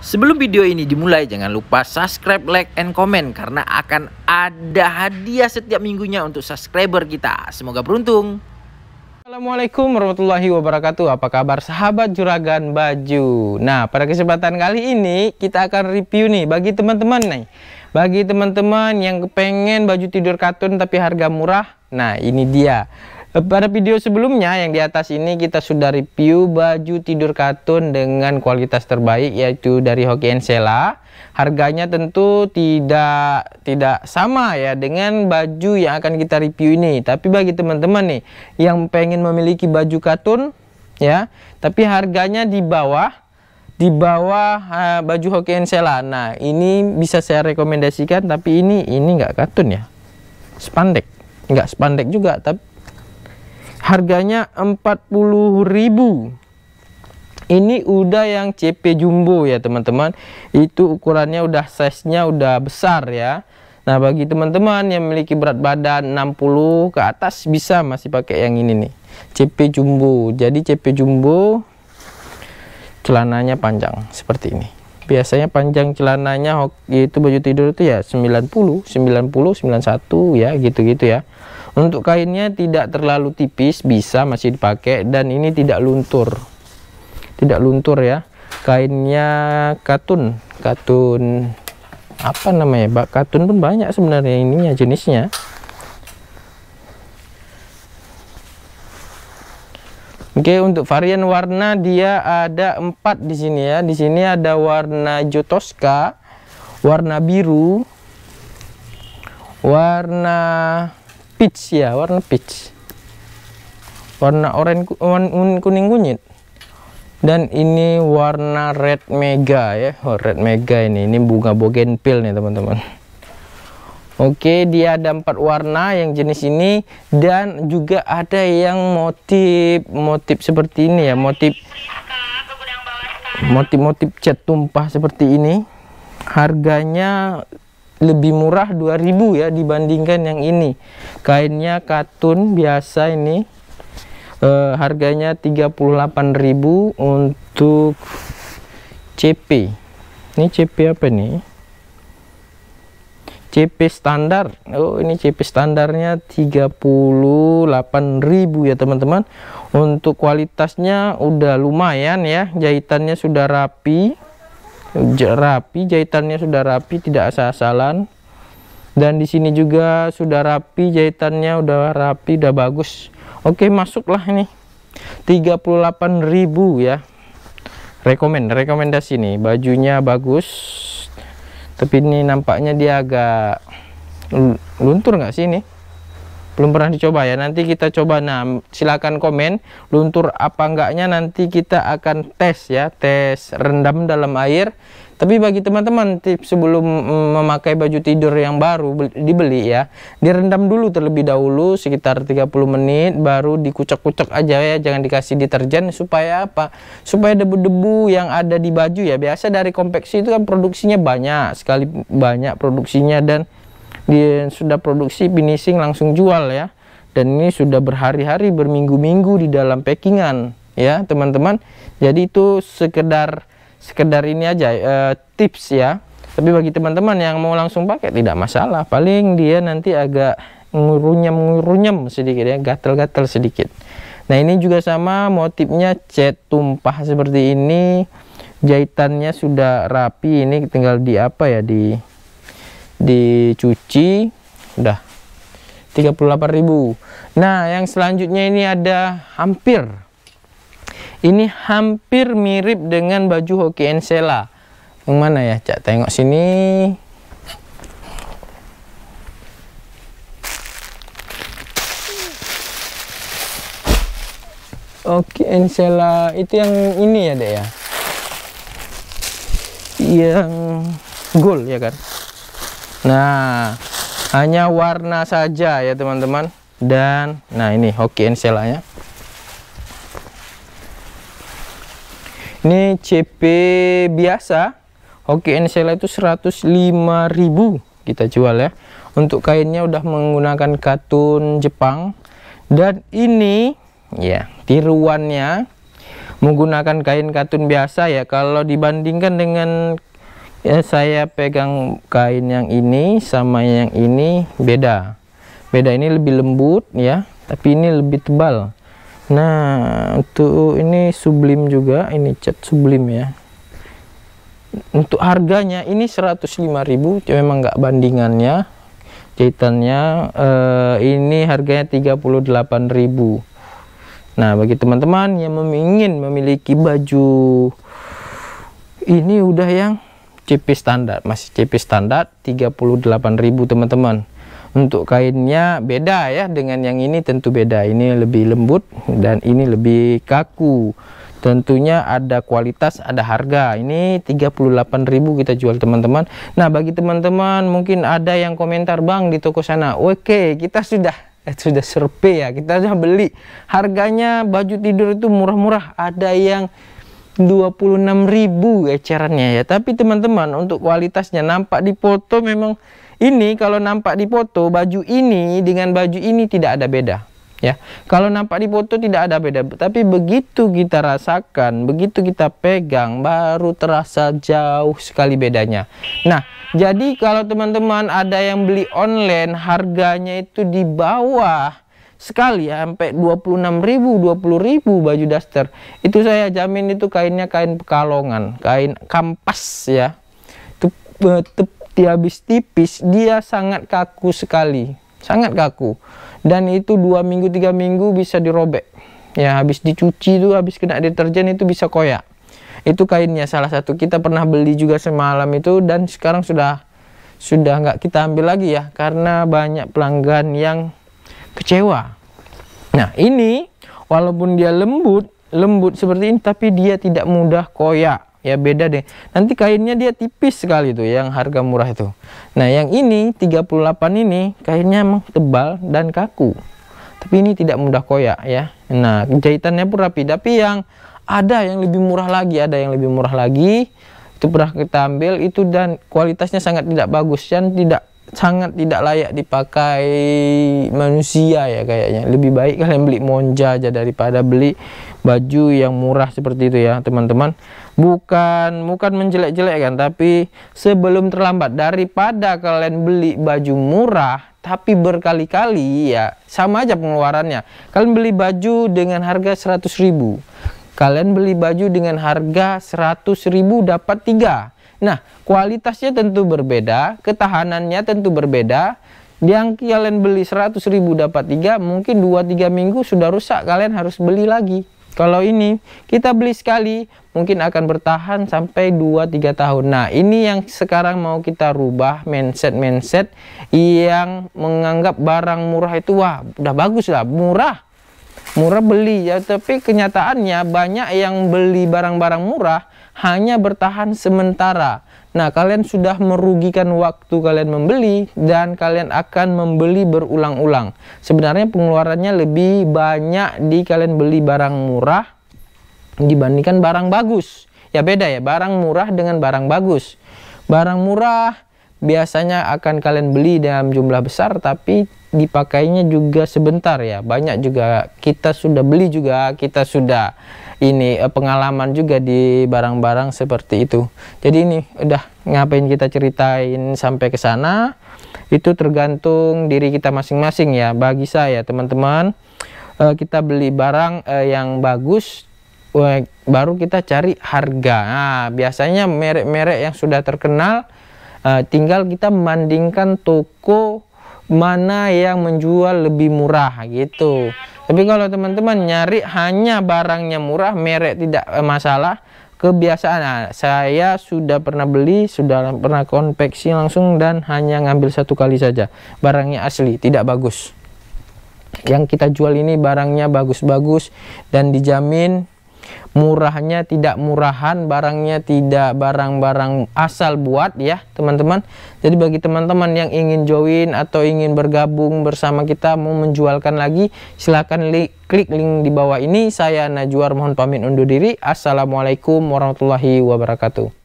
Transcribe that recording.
Sebelum video ini dimulai, jangan lupa subscribe, like, and comment karena akan ada hadiah setiap minggunya untuk subscriber kita. Semoga beruntung. Assalamualaikum warahmatullahi wabarakatuh. Apa kabar sahabat juragan baju? Nah, pada kesempatan kali ini kita akan review nih bagi teman-teman nih. Bagi teman-teman yang kepengen baju tidur katun tapi harga murah, nah ini dia. Eh, pada video sebelumnya yang di atas ini kita sudah review baju tidur katun dengan kualitas terbaik yaitu dari Hoki Sela. Harganya tentu tidak tidak sama ya dengan baju yang akan kita review ini. Tapi bagi teman-teman nih yang pengen memiliki baju katun ya, tapi harganya di bawah di bawah uh, baju Hoki Sela. Nah, ini bisa saya rekomendasikan tapi ini ini enggak katun ya. Spandek. Enggak spandek juga tapi harganya 40.000 ini udah yang CP jumbo ya teman-teman itu ukurannya udah size-nya udah besar ya Nah bagi teman-teman yang memiliki berat badan 60 ke atas bisa masih pakai yang ini nih CP jumbo jadi CP jumbo celananya panjang seperti ini biasanya panjang celananya itu baju tidur itu ya 90 90 91 ya gitu-gitu ya untuk kainnya tidak terlalu tipis, bisa masih dipakai dan ini tidak luntur. Tidak luntur ya. Kainnya katun, katun apa namanya? Bak katun pun banyak sebenarnya ininya jenisnya. Oke, untuk varian warna dia ada empat di sini ya. Di sini ada warna Jotoska, warna biru, warna peach ya warna peach warna oranye kuning kunyit dan ini warna red mega ya oh, red mega ini ini bunga bogenvil nih teman-teman Oke dia ada empat warna yang jenis ini dan juga ada yang motif motif seperti ini ya motif motif-motif cat tumpah seperti ini harganya lebih murah 2000 ya dibandingkan yang ini kainnya katun biasa ini e, harganya 38.000 untuk CP ini CP apa nih CP standar Oh ini CP standarnya 38.000 ya teman-teman untuk kualitasnya udah lumayan ya jahitannya sudah rapi rapi jahitannya sudah rapi tidak asal-asalan dan di sini juga sudah rapi jahitannya udah rapi udah bagus oke masuklah ini 38.000 ya rekomend rekomendasi nih bajunya bagus tapi ini nampaknya dia agak luntur nggak sih ini belum pernah dicoba ya nanti kita coba nah silakan komen luntur apa enggaknya nanti kita akan tes ya tes rendam dalam air tapi bagi teman-teman tips sebelum mm, memakai baju tidur yang baru dibeli ya, direndam dulu terlebih dahulu sekitar 30 menit baru dikucek-kucek aja ya, jangan dikasih deterjen supaya apa? Supaya debu-debu yang ada di baju ya. Biasa dari kompleksi itu kan produksinya banyak, sekali banyak produksinya dan dia sudah produksi finishing langsung jual ya dan ini sudah berhari-hari berminggu-minggu di dalam packingan ya teman-teman jadi itu sekedar sekedar ini aja e, tips ya tapi bagi teman-teman yang mau langsung pakai tidak masalah paling dia nanti agak ngurunyem ngurunyem sedikit ya gatel-gatel sedikit nah ini juga sama motifnya cat tumpah seperti ini jahitannya sudah rapi ini tinggal di apa ya di dicuci udah 38.000 nah yang selanjutnya ini ada hampir ini hampir mirip dengan baju hoki Ensela yang mana ya cak tengok sini Oke, encela itu yang ini ya, deh ya. Yang gold ya kan? Nah, hanya warna saja ya teman-teman. Dan nah ini hoki enselanya. Ini CP biasa, hoki encela itu 105.000 kita jual ya. Untuk kainnya udah menggunakan katun Jepang dan ini ya tiruannya menggunakan kain katun biasa ya kalau dibandingkan dengan ya saya pegang kain yang ini sama yang ini beda beda ini lebih lembut ya tapi ini lebih tebal nah untuk ini sublim juga ini cat sublim ya untuk harganya ini 105.000 memang nggak bandingannya jahitannya eh, ini harganya 38.000 nah bagi teman-teman yang ingin memiliki baju ini udah yang CP standar, masih CP standar 38.000 teman-teman. Untuk kainnya beda ya dengan yang ini tentu beda. Ini lebih lembut dan ini lebih kaku. Tentunya ada kualitas, ada harga. Ini 38.000 kita jual teman-teman. Nah, bagi teman-teman mungkin ada yang komentar, "Bang, di toko sana." Oke, kita sudah eh, sudah survei ya kita sudah beli harganya baju tidur itu murah-murah ada yang 26.000 ecerannya ya. Tapi teman-teman untuk kualitasnya nampak di foto memang ini kalau nampak di foto baju ini dengan baju ini tidak ada beda ya. Kalau nampak di foto tidak ada beda, tapi begitu kita rasakan, begitu kita pegang baru terasa jauh sekali bedanya. Nah, jadi kalau teman-teman ada yang beli online harganya itu di bawah sekali ya sampai 26 ribu 20 ribu baju daster itu saya jamin itu kainnya kain pekalongan kain kampas ya tetap tep, habis tipis dia sangat kaku sekali sangat kaku dan itu dua minggu tiga minggu bisa dirobek ya habis dicuci itu habis kena deterjen itu bisa koyak itu kainnya salah satu kita pernah beli juga semalam itu dan sekarang sudah sudah nggak kita ambil lagi ya karena banyak pelanggan yang kecewa. Nah, ini walaupun dia lembut, lembut seperti ini tapi dia tidak mudah koyak ya beda deh nanti kainnya dia tipis sekali tuh yang harga murah itu nah yang ini 38 ini kainnya emang tebal dan kaku tapi ini tidak mudah koyak ya nah jahitannya pun rapi tapi yang ada yang lebih murah lagi ada yang lebih murah lagi itu pernah kita ambil itu dan kualitasnya sangat tidak bagus dan tidak sangat tidak layak dipakai manusia ya kayaknya lebih baik kalian beli monja aja daripada beli baju yang murah seperti itu ya teman-teman bukan bukan menjelek-jelekkan tapi sebelum terlambat daripada kalian beli baju murah tapi berkali-kali ya sama aja pengeluarannya kalian beli baju dengan harga 100.000 kalian beli baju dengan harga 100.000 dapat 3 Nah, kualitasnya tentu berbeda, ketahanannya tentu berbeda. Yang kalian beli 100 ribu dapat 3, mungkin 2-3 minggu sudah rusak, kalian harus beli lagi. Kalau ini kita beli sekali, mungkin akan bertahan sampai 2-3 tahun. Nah, ini yang sekarang mau kita rubah mindset-mindset yang menganggap barang murah itu, wah udah bagus lah, murah. Murah beli ya, tapi kenyataannya banyak yang beli barang-barang murah hanya bertahan sementara. Nah, kalian sudah merugikan waktu kalian membeli dan kalian akan membeli berulang-ulang. Sebenarnya pengeluarannya lebih banyak di kalian beli barang murah dibandingkan barang bagus. Ya beda ya, barang murah dengan barang bagus. Barang murah biasanya akan kalian beli dalam jumlah besar tapi dipakainya juga sebentar ya banyak juga kita sudah beli juga kita sudah ini eh, pengalaman juga di barang-barang seperti itu jadi ini udah ngapain kita ceritain sampai ke sana itu tergantung diri kita masing-masing ya bagi saya teman-teman eh, kita beli barang eh, yang bagus baru kita cari harga nah, biasanya merek-merek yang sudah terkenal Eh, tinggal kita bandingkan toko mana yang menjual lebih murah gitu. Tapi kalau teman-teman nyari hanya barangnya murah, merek tidak eh, masalah, kebiasaan nah, saya sudah pernah beli sudah pernah konveksi langsung dan hanya ngambil satu kali saja barangnya asli tidak bagus yang kita jual ini barangnya bagus-bagus dan dijamin murahnya tidak murahan barangnya tidak barang-barang asal buat ya teman-teman jadi bagi teman-teman yang ingin join atau ingin bergabung bersama kita mau menjualkan lagi silahkan li klik link di bawah ini saya Najwa mohon pamit undur diri assalamualaikum warahmatullahi wabarakatuh